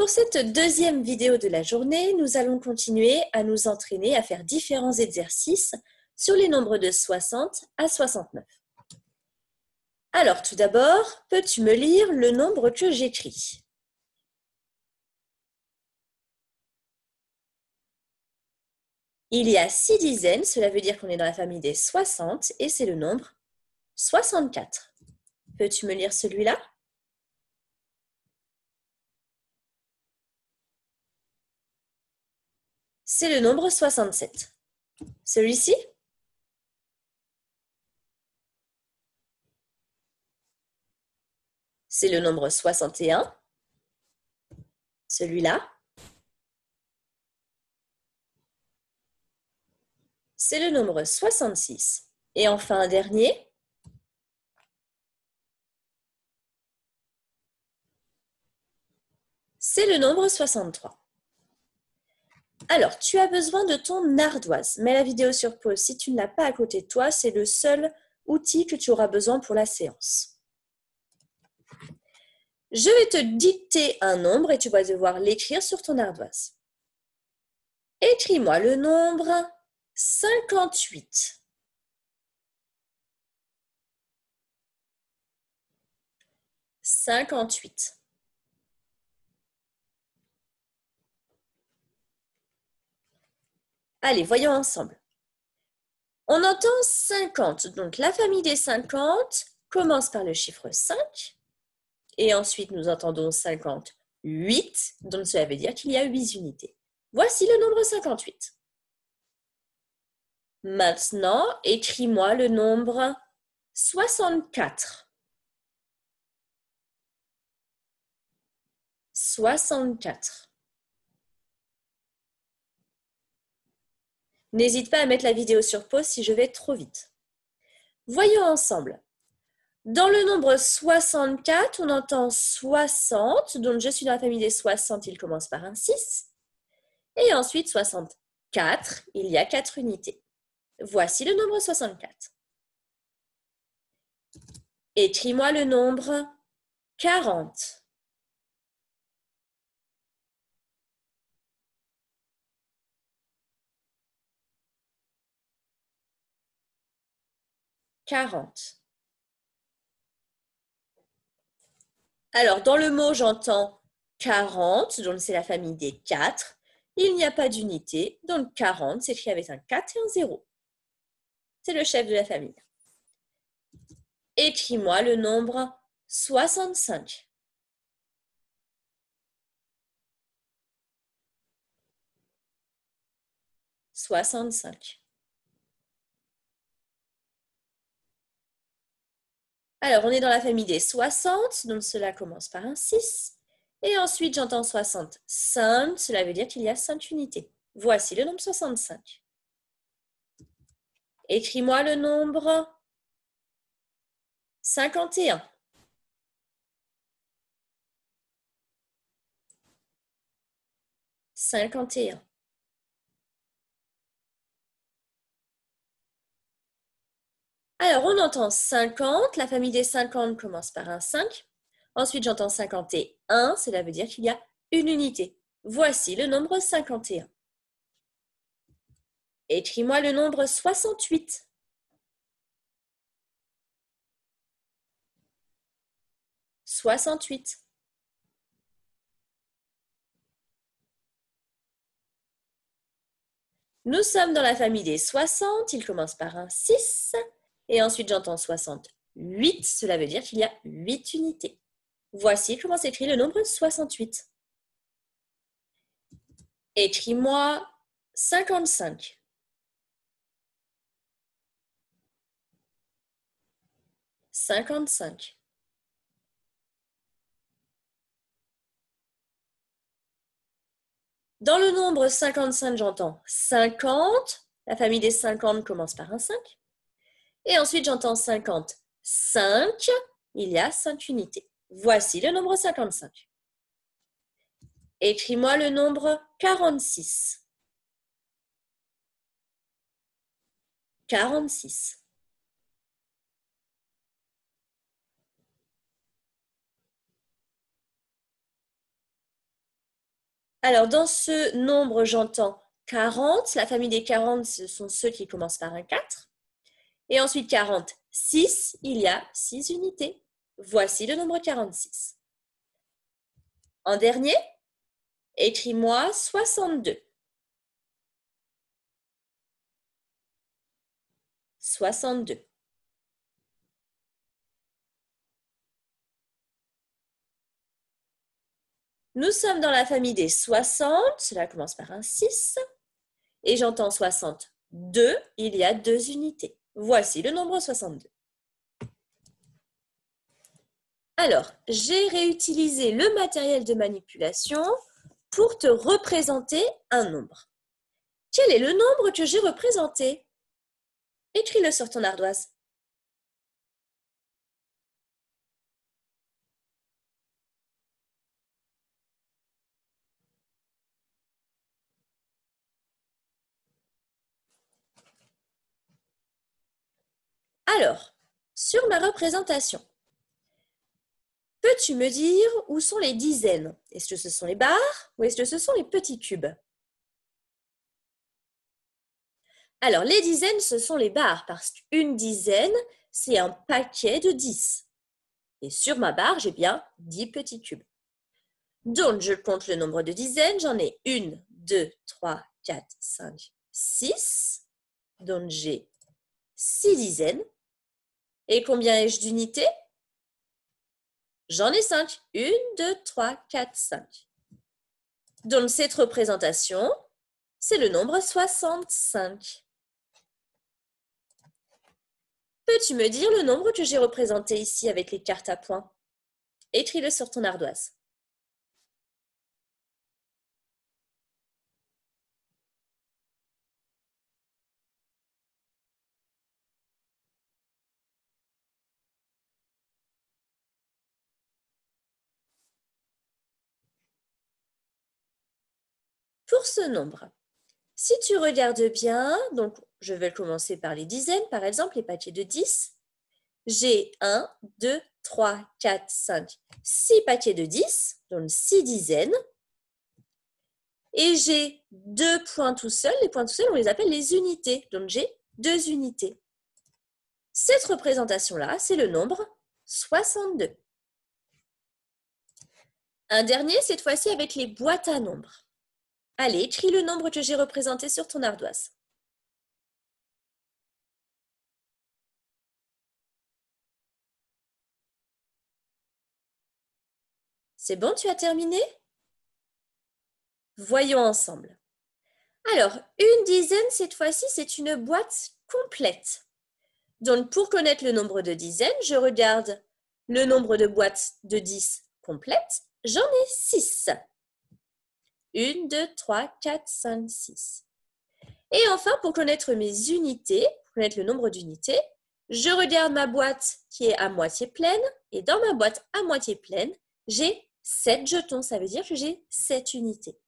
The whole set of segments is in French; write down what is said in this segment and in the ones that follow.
Pour cette deuxième vidéo de la journée, nous allons continuer à nous entraîner à faire différents exercices sur les nombres de 60 à 69. Alors tout d'abord, peux-tu me lire le nombre que j'écris Il y a six dizaines, cela veut dire qu'on est dans la famille des 60 et c'est le nombre 64. Peux-tu me lire celui-là c'est le nombre 67. Celui-ci C'est le nombre 61. Celui-là C'est le nombre 66. Et enfin, un dernier. C'est le nombre 63. Alors, tu as besoin de ton ardoise. Mets la vidéo sur pause. Si tu ne l'as pas à côté de toi, c'est le seul outil que tu auras besoin pour la séance. Je vais te dicter un nombre et tu vas devoir l'écrire sur ton ardoise. Écris-moi le nombre 58. Cinquante-huit. Allez, voyons ensemble. On entend 50, donc la famille des 50 commence par le chiffre 5, et ensuite nous entendons 58, donc cela veut dire qu'il y a 8 unités. Voici le nombre 58. Maintenant, écris-moi le nombre 64. 64. N'hésite pas à mettre la vidéo sur pause si je vais trop vite. Voyons ensemble. Dans le nombre 64, on entend 60, donc je suis dans la famille des 60, il commence par un 6. Et ensuite 64, il y a 4 unités. Voici le nombre 64. Écris-moi le nombre 40. 40. Alors, dans le mot, j'entends 40, donc c'est la famille des 4. Il n'y a pas d'unité, donc 40 c'est' y avait un 4 et un 0. C'est le chef de la famille. Écris-moi le nombre 65. 65 Alors, on est dans la famille des 60, donc cela commence par un 6. Et ensuite, j'entends 65, cela veut dire qu'il y a 5 unités. Voici le nombre 65. Écris-moi le nombre 51. 51. Alors, on entend 50. La famille des 50 commence par un 5. Ensuite, j'entends 51. Cela veut dire qu'il y a une unité. Voici le nombre 51. Écris-moi le nombre 68. 68. Nous sommes dans la famille des 60. Il commence par un 6. Et ensuite, j'entends 68. Cela veut dire qu'il y a 8 unités. Voici comment s'écrit le nombre 68. Écris-moi 55. 55. Dans le nombre 55, j'entends 50. La famille des 50 commence par un 5. Et ensuite, j'entends 55 il y a 5 unités. Voici le nombre 55. Écris-moi le nombre 46. 46. Alors, dans ce nombre, j'entends 40. La famille des 40, ce sont ceux qui commencent par un 4. Et ensuite 46, il y a 6 unités. Voici le nombre 46. En dernier, écris-moi 62. 62. Nous sommes dans la famille des 60, cela commence par un 6, et j'entends 62, il y a deux unités. Voici le nombre 62. Alors, j'ai réutilisé le matériel de manipulation pour te représenter un nombre. Quel est le nombre que j'ai représenté Écris-le sur ton ardoise. Alors, sur ma représentation, peux-tu me dire où sont les dizaines Est-ce que ce sont les barres ou est-ce que ce sont les petits cubes Alors, les dizaines, ce sont les barres parce qu'une dizaine, c'est un paquet de 10. Et sur ma barre, j'ai bien 10 petits cubes. Donc, je compte le nombre de dizaines. J'en ai une, deux, 3, 4, 5, 6. Donc, j'ai 6 dizaines. Et combien ai-je d'unités J'en ai 5. 1, 2, 3, 4, 5. Donc, cette représentation, c'est le nombre 65. Peux-tu me dire le nombre que j'ai représenté ici avec les cartes à points Écris-le sur ton ardoise. pour ce nombre. Si tu regardes bien, donc je vais commencer par les dizaines, par exemple, les paquets de 10. J'ai 1, 2, 3, 4, 5, 6 paquets de 10, donc 6 dizaines. Et j'ai deux points tout seuls. Les points tout seuls, on les appelle les unités. Donc j'ai deux unités. Cette représentation-là, c'est le nombre 62. Un dernier, cette fois-ci avec les boîtes à nombres. Allez, écris le nombre que j'ai représenté sur ton ardoise. C'est bon, tu as terminé Voyons ensemble. Alors, une dizaine, cette fois-ci, c'est une boîte complète. Donc, pour connaître le nombre de dizaines, je regarde le nombre de boîtes de 10 complètes. J'en ai 6. 1, 2, 3, 4, 5, 6. Et enfin, pour connaître mes unités, pour connaître le nombre d'unités, je regarde ma boîte qui est à moitié pleine. Et dans ma boîte à moitié pleine, j'ai 7 jetons. Ça veut dire que j'ai 7 unités.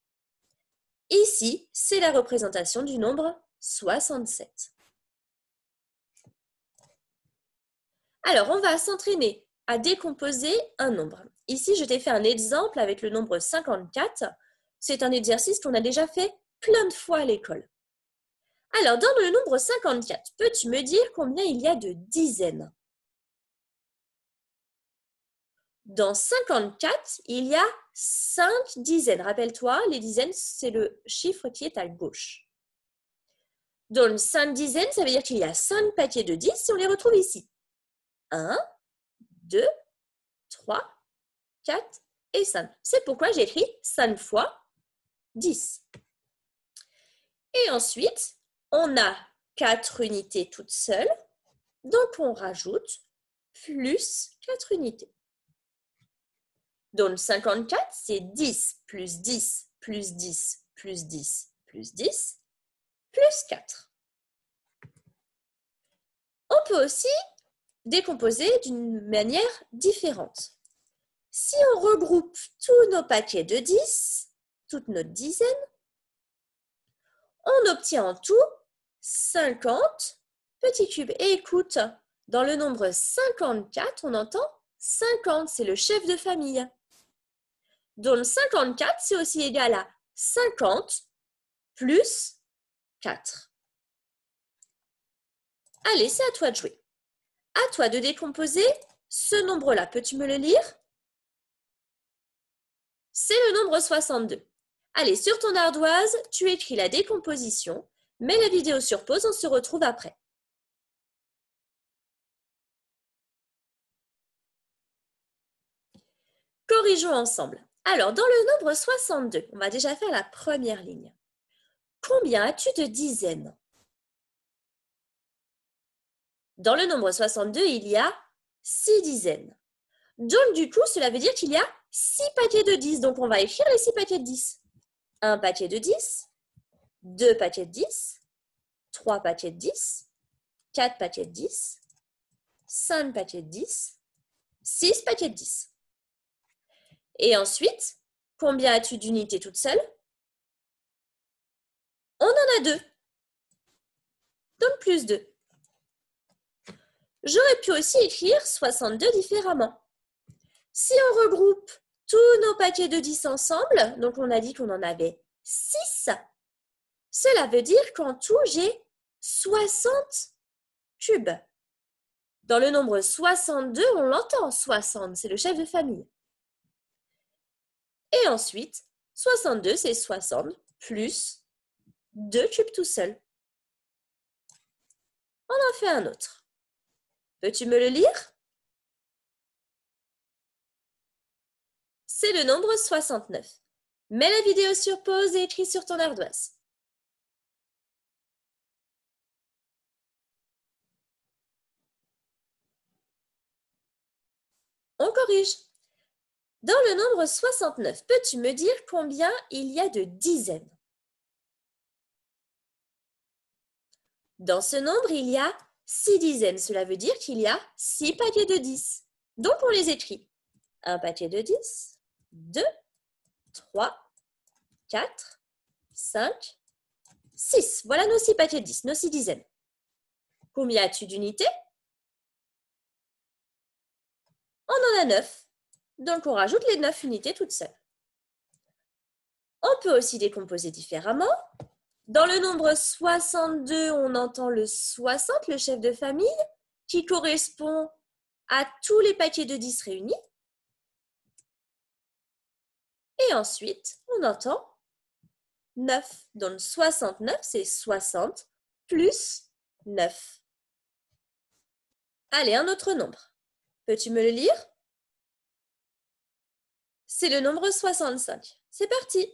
Ici, c'est la représentation du nombre 67. Alors, on va s'entraîner à décomposer un nombre. Ici, je t'ai fait un exemple avec le nombre 54 c'est un exercice qu'on a déjà fait plein de fois à l'école. Alors, dans le nombre 54, peux-tu me dire combien il y a de dizaines Dans 54, il y a 5 dizaines. Rappelle-toi, les dizaines, c'est le chiffre qui est à gauche. Dans 5 dizaines, ça veut dire qu'il y a 5 paquets de 10 si on les retrouve ici. 1, 2, 3, 4 et 5. C'est pourquoi j'écris 5 fois 10. Et ensuite, on a 4 unités toutes seules, donc on rajoute plus 4 unités. Donc 54, c'est 10 plus 10 plus 10 plus 10 plus 10 plus 4. On peut aussi décomposer d'une manière différente. Si on regroupe tous nos paquets de 10, toute notre dizaine, on obtient en tout 50 petits cubes. Et écoute, dans le nombre 54, on entend 50, c'est le chef de famille. Donc 54, c'est aussi égal à 50 plus 4. Allez, c'est à toi de jouer. À toi de décomposer ce nombre-là. Peux-tu me le lire C'est le nombre 62. Allez, sur ton ardoise, tu écris la décomposition, mets la vidéo sur pause, on se retrouve après. Corrigeons ensemble. Alors, dans le nombre 62, on va déjà faire la première ligne. Combien as-tu de dizaines Dans le nombre 62, il y a 6 dizaines. Donc, du coup, cela veut dire qu'il y a 6 paquets de 10. Donc, on va écrire les 6 paquets de 10 un paquet de 10, deux paquets de 10, trois paquets de 10, quatre paquets de 10, cinq paquets de 10, six paquets de 10. Et ensuite, combien as-tu d'unités toutes seules? On en a deux. Donc plus 2. J'aurais pu aussi écrire 62 différemment. Si on regroupe tous nos paquets de 10 ensemble, donc on a dit qu'on en avait 6, cela veut dire qu'en tout, j'ai 60 cubes. Dans le nombre 62, on l'entend, 60, c'est le chef de famille. Et ensuite, 62, c'est 60 plus 2 cubes tout seul. On en fait un autre. Peux-tu me le lire c'est le nombre 69. Mets la vidéo sur pause et écris sur ton ardoise. On corrige. Dans le nombre 69, peux-tu me dire combien il y a de dizaines Dans ce nombre, il y a 6 dizaines. Cela veut dire qu'il y a 6 paquets de 10. Donc, on les écrit. Un paquet de 10, 2, 3, 4, 5, 6. Voilà nos 6 paquets de 10, nos 6 dizaines. Combien as-tu d'unités On en a 9. Donc, on rajoute les 9 unités toutes seules. On peut aussi décomposer différemment. Dans le nombre 62, on entend le 60, le chef de famille, qui correspond à tous les paquets de 10 réunis. Et ensuite, on entend 9. Donc 69, c'est 60 plus 9. Allez, un autre nombre. Peux-tu me le lire C'est le nombre 65. C'est parti.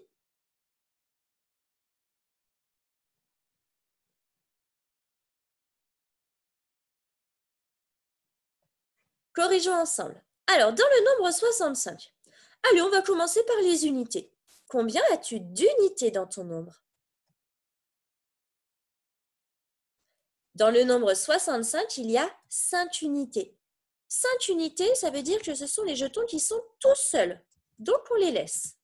Corrigeons ensemble. Alors, dans le nombre 65, Allez, on va commencer par les unités. Combien as-tu d'unités dans ton nombre Dans le nombre 65, il y a 5 unités. 5 unités, ça veut dire que ce sont les jetons qui sont tout seuls. Donc, on les laisse.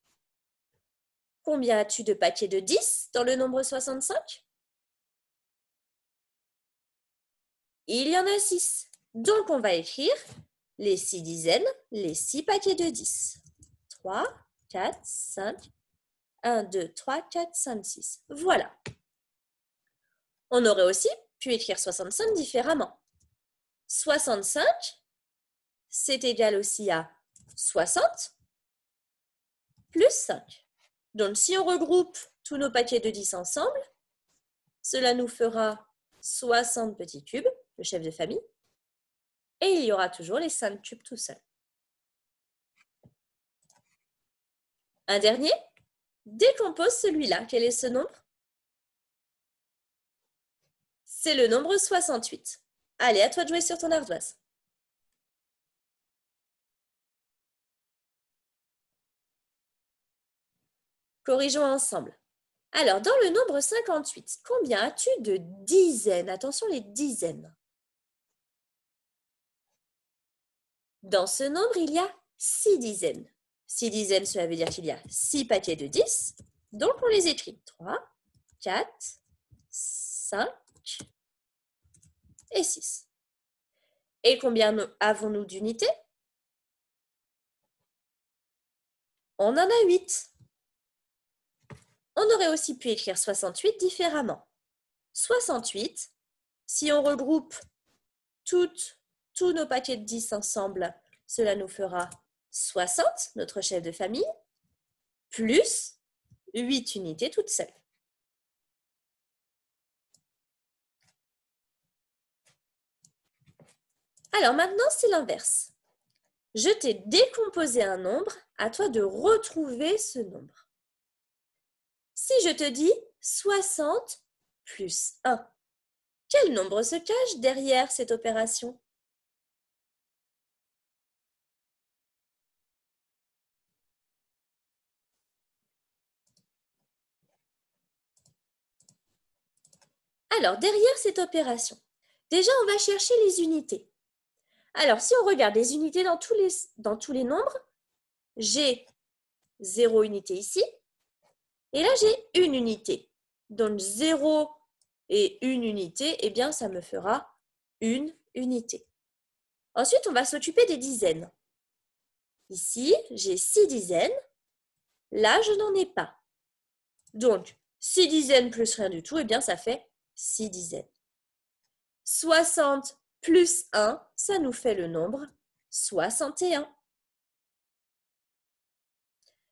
Combien as-tu de paquets de 10 dans le nombre 65 Il y en a 6. Donc, on va écrire les 6 dizaines, les 6 paquets de 10. 3, 4, 5. 1, 2, 3, 4, 5, 6. Voilà. On aurait aussi pu écrire 65 différemment. 65, c'est égal aussi à 60 plus 5. Donc, si on regroupe tous nos paquets de 10 ensemble, cela nous fera 60 petits cubes, le chef de famille, et il y aura toujours les 5 cubes tout seuls. Un dernier Décompose celui-là. Quel est ce nombre C'est le nombre 68. Allez, à toi de jouer sur ton ardoise. Corrigeons ensemble. Alors, dans le nombre 58, combien as-tu de dizaines Attention, les dizaines. Dans ce nombre, il y a six dizaines. 6 dizaines, cela veut dire qu'il y a 6 paquets de 10. Donc, on les écrit 3, 4, 5 et 6. Et combien avons-nous d'unités On en a 8. On aurait aussi pu écrire 68 différemment. 68, si on regroupe tous nos paquets de 10 ensemble, cela nous fera 60, notre chef de famille, plus 8 unités toutes seules. Alors maintenant, c'est l'inverse. Je t'ai décomposé un nombre, à toi de retrouver ce nombre. Si je te dis 60 plus 1, quel nombre se cache derrière cette opération Alors, derrière cette opération, déjà, on va chercher les unités. Alors, si on regarde les unités dans tous les, dans tous les nombres, j'ai 0 unité ici, et là, j'ai une unité. Donc, 0 et une unité, eh bien, ça me fera une unité. Ensuite, on va s'occuper des dizaines. Ici, j'ai 6 dizaines. Là, je n'en ai pas. Donc, 6 dizaines plus rien du tout, eh bien, ça fait 6 dizaines. 60 plus 1, ça nous fait le nombre 61.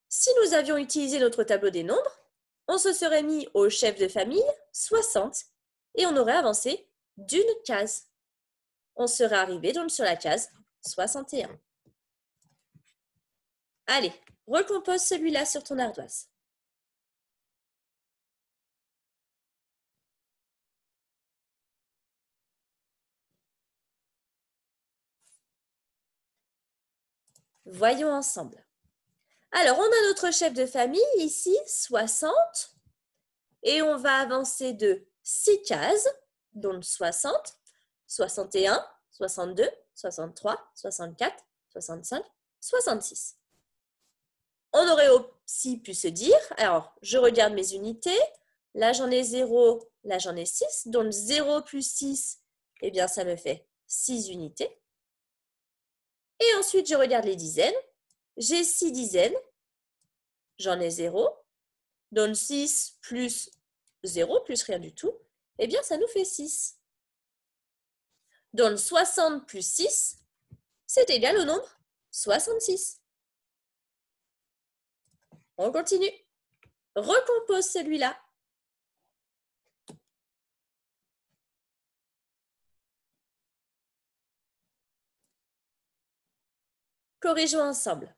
Si nous avions utilisé notre tableau des nombres, on se serait mis au chef de famille 60 et on aurait avancé d'une case. On serait arrivé donc sur la case 61. Allez, recompose celui-là sur ton ardoise. Voyons ensemble. Alors, on a notre chef de famille ici, 60, et on va avancer de 6 cases, donc 60, 61, 62, 63, 64, 65, 66. On aurait aussi pu se dire, alors je regarde mes unités, là j'en ai 0, là j'en ai 6, donc 0 plus 6, eh bien ça me fait 6 unités. Et ensuite, je regarde les dizaines. J'ai 6 dizaines. J'en ai 0. Donc 6 plus 0, plus rien du tout, eh bien, ça nous fait 6. Donc 60 plus 6, c'est égal au nombre 66. On continue. Recompose celui-là. Corrigeons ensemble.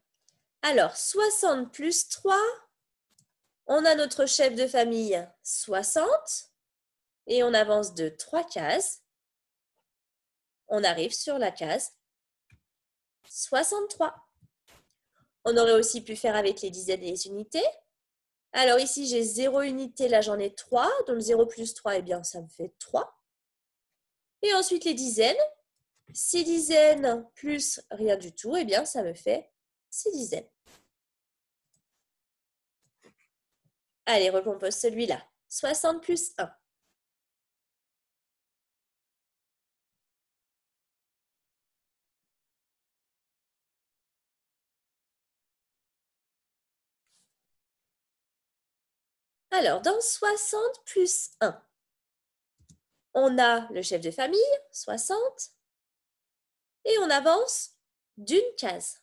Alors, 60 plus 3, on a notre chef de famille 60 et on avance de 3 cases. On arrive sur la case 63. On aurait aussi pu faire avec les dizaines et les unités. Alors ici, j'ai 0 unité, là j'en ai 3. Donc 0 plus 3, eh bien ça me fait 3. Et ensuite les dizaines, 6 dizaines plus rien du tout, eh bien, ça me fait 6 dizaines. Allez, recompose celui-là. 60 plus 1. Alors, dans 60 plus 1, on a le chef de famille, 60, et on avance d'une case.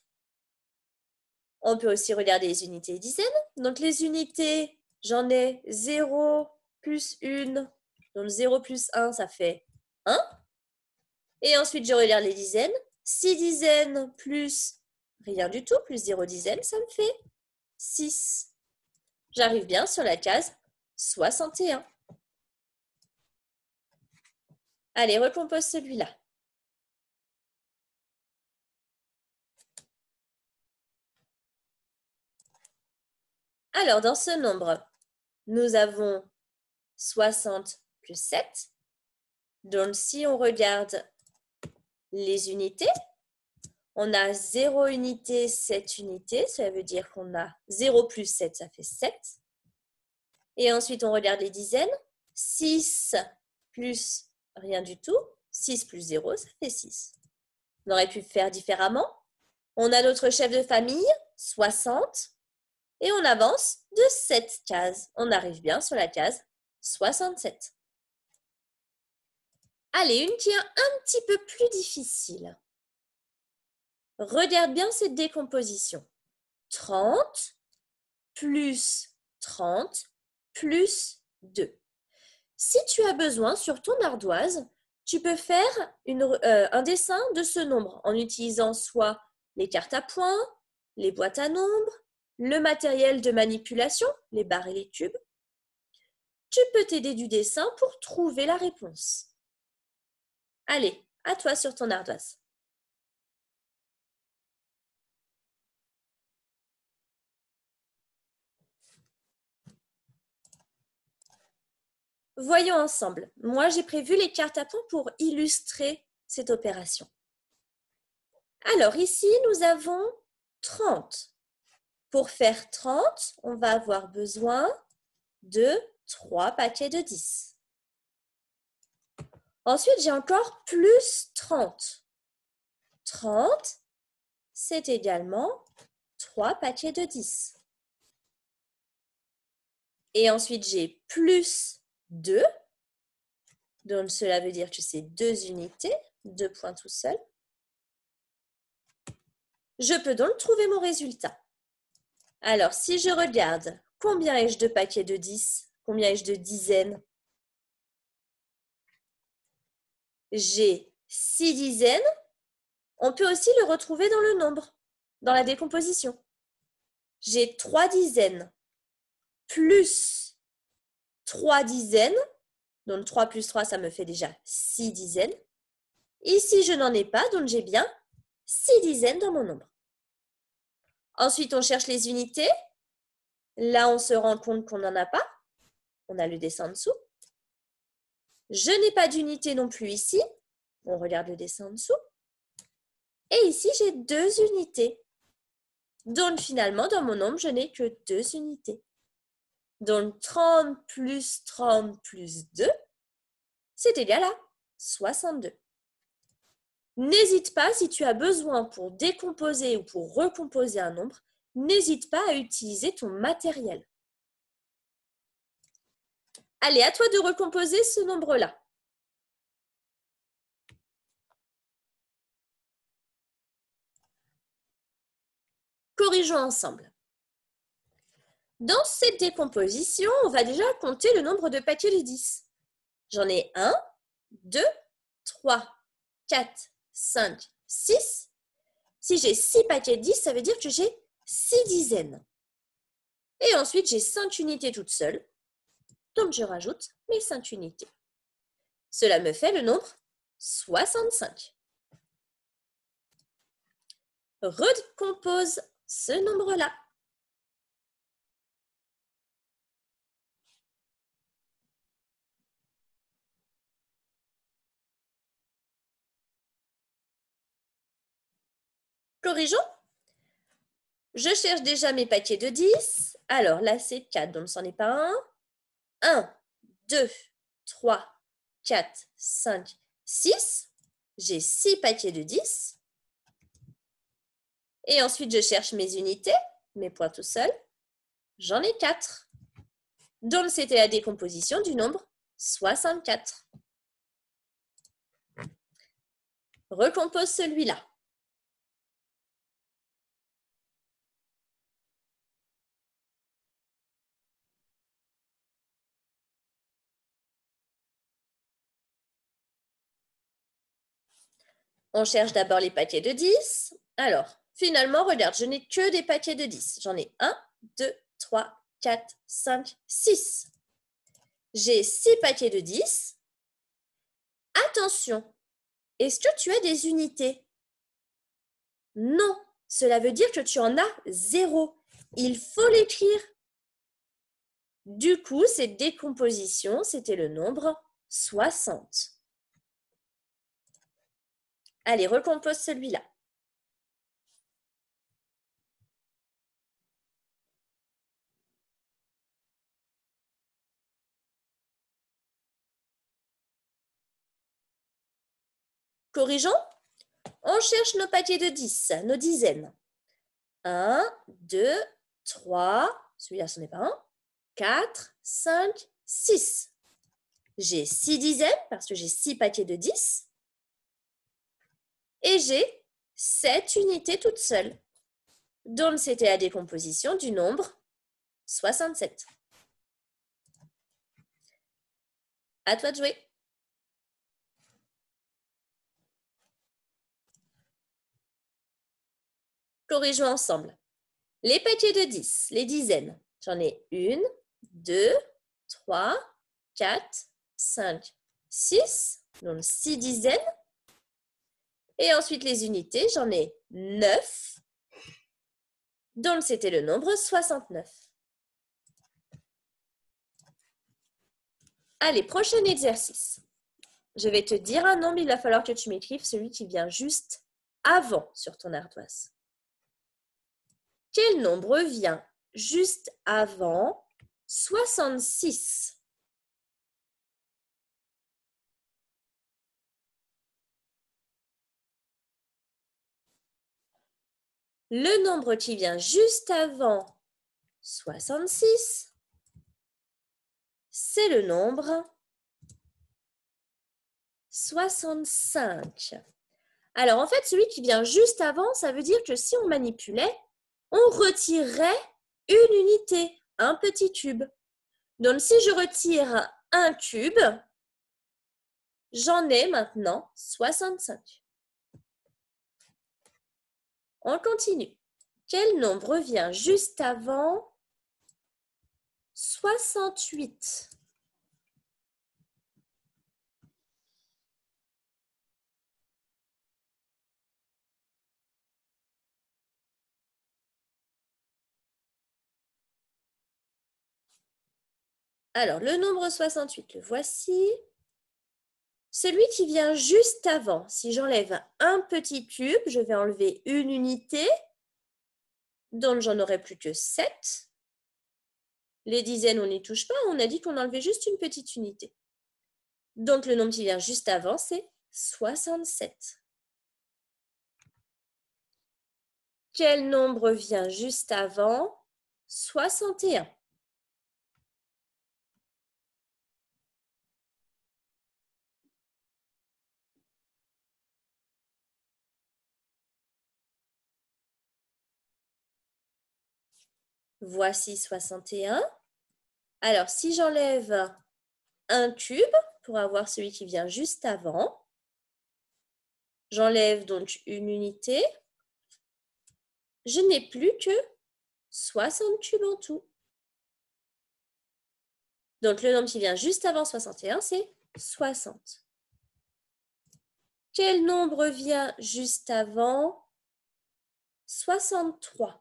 On peut aussi regarder les unités et dizaines. Donc les unités, j'en ai 0 plus 1. Donc 0 plus 1, ça fait 1. Et ensuite, je regarde les dizaines. 6 dizaines plus rien du tout, plus 0 dizaines, ça me fait 6. J'arrive bien sur la case 61. Allez, recompose celui-là. Alors, dans ce nombre, nous avons 60 plus 7. Donc, si on regarde les unités, on a 0 unité, 7 unités. Ça veut dire qu'on a 0 plus 7, ça fait 7. Et ensuite, on regarde les dizaines. 6 plus rien du tout. 6 plus 0, ça fait 6. On aurait pu faire différemment. On a notre chef de famille, 60 et on avance de 7 cases. On arrive bien sur la case 67. Allez, une qui est un petit peu plus difficile. Regarde bien cette décomposition. 30 plus 30 plus 2. Si tu as besoin, sur ton ardoise, tu peux faire euh, un dessin de ce nombre en utilisant soit les cartes à points, les boîtes à nombres, le matériel de manipulation, les barres et les tubes. Tu peux t'aider du dessin pour trouver la réponse. Allez, à toi sur ton ardoise. Voyons ensemble. Moi, j'ai prévu les cartes à pont pour illustrer cette opération. Alors, ici, nous avons 30 pour faire 30, on va avoir besoin de 3 paquets de 10. Ensuite, j'ai encore plus 30. 30, c'est également 3 paquets de 10. Et ensuite, j'ai plus 2. Donc, cela veut dire que c'est 2 unités, 2 points tout seul. Je peux donc trouver mon résultat. Alors, si je regarde, combien ai-je de paquets de 10 Combien ai-je de dizaines J'ai 6 dizaines. On peut aussi le retrouver dans le nombre, dans la décomposition. J'ai 3 dizaines plus 3 dizaines. Donc 3 plus 3, ça me fait déjà 6 dizaines. Ici, je n'en ai pas, donc j'ai bien 6 dizaines dans mon nombre. Ensuite, on cherche les unités. Là, on se rend compte qu'on n'en a pas. On a le dessin en dessous. Je n'ai pas d'unité non plus ici. On regarde le dessin en dessous. Et ici, j'ai deux unités. Donc, finalement, dans mon nombre, je n'ai que deux unités. Donc, 30 plus 30 plus 2, c'est égal à 62. N'hésite pas, si tu as besoin pour décomposer ou pour recomposer un nombre, n'hésite pas à utiliser ton matériel. Allez, à toi de recomposer ce nombre-là. Corrigeons ensemble. Dans cette décomposition, on va déjà compter le nombre de paquets de 10. J'en ai 1, 2, 3, 4, 5, 6. Si j'ai 6 paquets de 10, ça veut dire que j'ai 6 dizaines. Et ensuite, j'ai 5 unités toutes seules. Donc, je rajoute mes 5 unités. Cela me fait le nombre 65. Recompose ce nombre-là. Corrigeons. Je cherche déjà mes paquets de 10. Alors là, c'est 4, donc ce n'en est pas un. 1, 2, 3, 4, 5, 6. J'ai 6 paquets de 10. Et ensuite, je cherche mes unités, mes points tout seuls. J'en ai 4. Donc, c'était la décomposition du nombre 64. Recompose celui-là. On cherche d'abord les paquets de 10. Alors, finalement, regarde, je n'ai que des paquets de 10. J'en ai 1, 2, 3, 4, 5, 6. J'ai 6 paquets de 10. Attention, est-ce que tu as des unités Non, cela veut dire que tu en as zéro. Il faut l'écrire. Du coup, cette décomposition, c'était le nombre 60. Allez, recompose celui-là. Corrigeons. On cherche nos paquets de 10, nos dizaines. 1, 2, 3, celui-là ce n'est pas un, 4, 5, 6. J'ai 6 dizaines parce que j'ai 6 paquets de 10 et j'ai cette unités toutes seules, Donc, c'était la décomposition du nombre 67. À toi de jouer. Corrigeons ensemble. Les paquets de 10, les dizaines. J'en ai une, 2, 3, 4, 5, 6 Donc, 6 dizaines. Et ensuite, les unités, j'en ai 9. Donc, c'était le nombre 69. Allez, prochain exercice. Je vais te dire un nombre, il va falloir que tu m'écrives celui qui vient juste avant sur ton ardoise. Quel nombre vient juste avant 66 le nombre qui vient juste avant 66, c'est le nombre 65. Alors en fait, celui qui vient juste avant, ça veut dire que si on manipulait, on retirerait une unité, un petit tube. Donc si je retire un tube, j'en ai maintenant 65. On continue. Quel nombre vient juste avant 68 Alors, le nombre 68, le voici. Celui qui vient juste avant, si j'enlève un petit cube, je vais enlever une unité, donc j'en aurai plus que 7. Les dizaines, on n'y touche pas, on a dit qu'on enlevait juste une petite unité. Donc le nombre qui vient juste avant, c'est 67. Quel nombre vient juste avant 61. Voici 61. Alors, si j'enlève un cube pour avoir celui qui vient juste avant, j'enlève donc une unité, je n'ai plus que 60 cubes en tout. Donc, le nombre qui vient juste avant 61, c'est 60. Quel nombre vient juste avant 63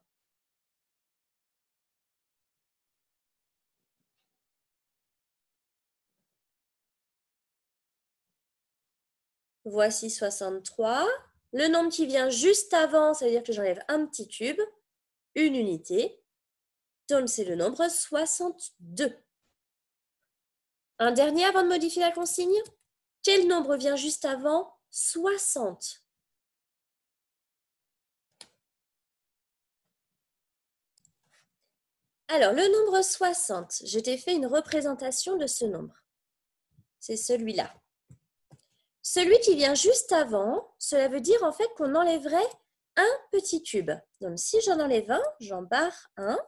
Voici 63. Le nombre qui vient juste avant, ça veut dire que j'enlève un petit cube, une unité. Donc, c'est le nombre 62. Un dernier avant de modifier la consigne. Quel nombre vient juste avant 60 Alors, le nombre 60, je t'ai fait une représentation de ce nombre. C'est celui-là. Celui qui vient juste avant, cela veut dire en fait qu'on enlèverait un petit tube. Donc si j'en enlève un, j'en barre un.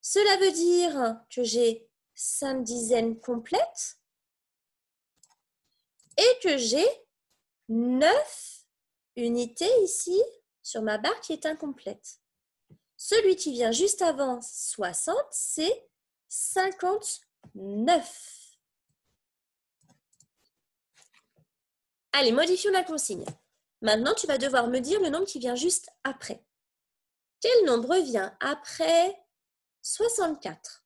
Cela veut dire que j'ai cinq dizaines complètes et que j'ai neuf unités ici sur ma barre qui est incomplète. Celui qui vient juste avant 60, c'est 59. Allez, modifions la consigne. Maintenant, tu vas devoir me dire le nombre qui vient juste après. Quel nombre vient après 64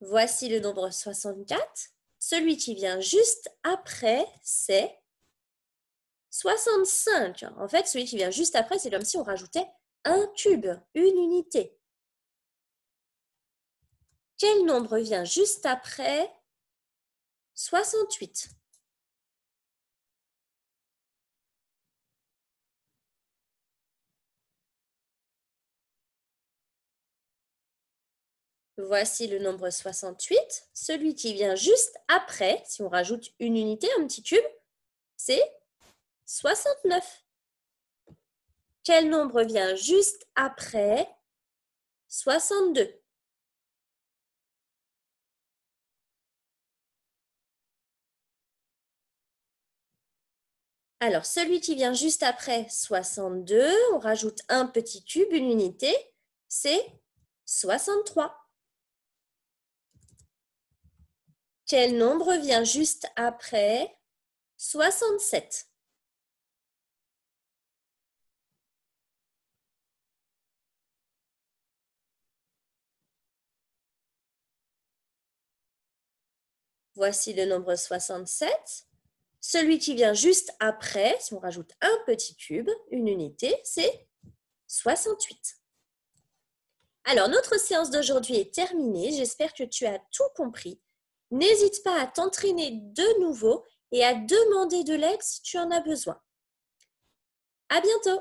Voici le nombre 64. Celui qui vient juste après, c'est 65. En fait, celui qui vient juste après, c'est comme si on rajoutait un cube, une unité. Quel nombre vient juste après 68 Voici le nombre 68. Celui qui vient juste après, si on rajoute une unité, un petit cube, c'est 69. Quel nombre vient juste après 62 Alors, celui qui vient juste après 62, on rajoute un petit cube, une unité, c'est 63. Quel nombre vient juste après 67 Voici le nombre 67. Celui qui vient juste après, si on rajoute un petit cube, une unité, c'est 68. Alors, notre séance d'aujourd'hui est terminée. J'espère que tu as tout compris. N'hésite pas à t'entraîner de nouveau et à demander de l'aide si tu en as besoin. À bientôt!